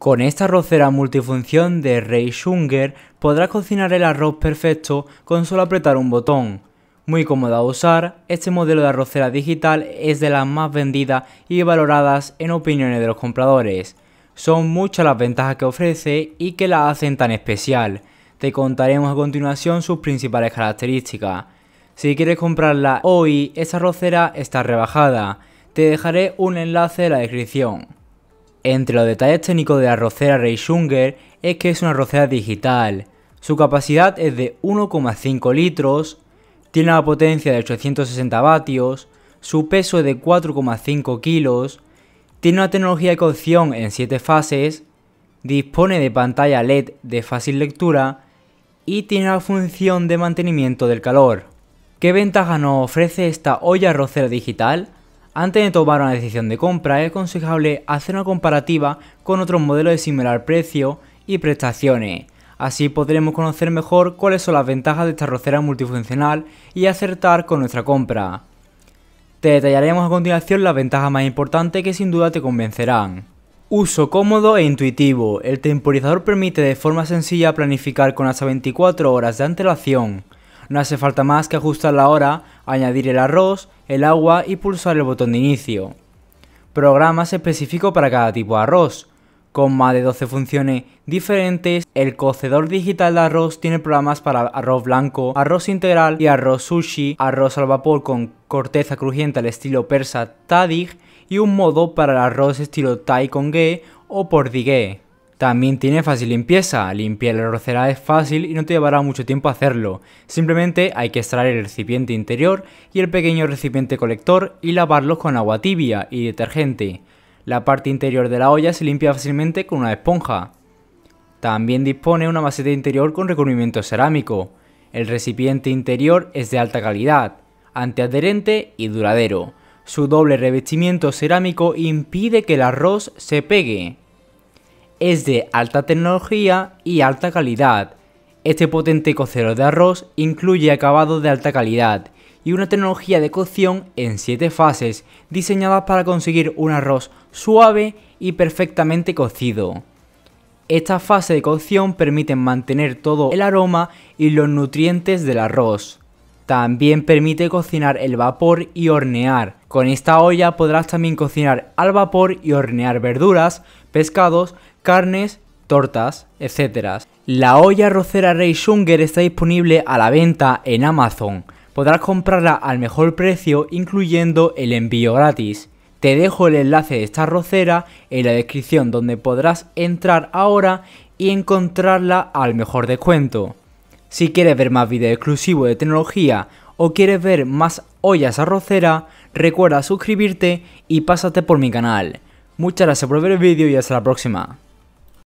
Con esta arrocera multifunción de Reishunger podrás cocinar el arroz perfecto con solo apretar un botón. Muy cómoda a usar, este modelo de arrocera digital es de las más vendidas y valoradas en opiniones de los compradores. Son muchas las ventajas que ofrece y que la hacen tan especial. Te contaremos a continuación sus principales características. Si quieres comprarla hoy, esta arrocera está rebajada. Te dejaré un enlace en la descripción. Entre los detalles técnicos de la arrocera Reishunger es que es una arrocera digital. Su capacidad es de 1,5 litros, tiene una potencia de 860 vatios, su peso es de 4,5 kilos, tiene una tecnología de cocción en 7 fases, dispone de pantalla LED de fácil lectura y tiene la función de mantenimiento del calor. ¿Qué ventaja nos ofrece esta olla arrocera digital? Antes de tomar una decisión de compra, es aconsejable hacer una comparativa con otros modelos de similar precio y prestaciones. Así podremos conocer mejor cuáles son las ventajas de esta rocera multifuncional y acertar con nuestra compra. Te detallaremos a continuación las ventajas más importantes que sin duda te convencerán. Uso cómodo e intuitivo. El temporizador permite de forma sencilla planificar con hasta 24 horas de antelación. No hace falta más que ajustar la hora añadir el arroz, el agua y pulsar el botón de inicio. Programas específicos para cada tipo de arroz. Con más de 12 funciones diferentes, el cocedor digital de arroz tiene programas para arroz blanco, arroz integral y arroz sushi, arroz al vapor con corteza crujiente al estilo persa tadig y un modo para el arroz estilo thai con G o por también tiene fácil limpieza, limpiar el rocera es fácil y no te llevará mucho tiempo hacerlo, simplemente hay que extraer el recipiente interior y el pequeño recipiente colector y lavarlos con agua tibia y detergente. La parte interior de la olla se limpia fácilmente con una esponja. También dispone una maceta interior con recubrimiento cerámico. El recipiente interior es de alta calidad, antiadherente y duradero. Su doble revestimiento cerámico impide que el arroz se pegue es de alta tecnología y alta calidad. Este potente cocero de arroz incluye acabado de alta calidad y una tecnología de cocción en 7 fases diseñadas para conseguir un arroz suave y perfectamente cocido. Esta fase de cocción permiten mantener todo el aroma y los nutrientes del arroz. También permite cocinar el vapor y hornear. Con esta olla podrás también cocinar al vapor y hornear verduras, pescados, carnes, tortas, etc. La olla arrocera Reishunger está disponible a la venta en Amazon. Podrás comprarla al mejor precio incluyendo el envío gratis. Te dejo el enlace de esta arrocera en la descripción donde podrás entrar ahora y encontrarla al mejor descuento. Si quieres ver más vídeos exclusivos de tecnología o quieres ver más ollas arrocera, recuerda suscribirte y pásate por mi canal. Muchas gracias por ver el vídeo y hasta la próxima.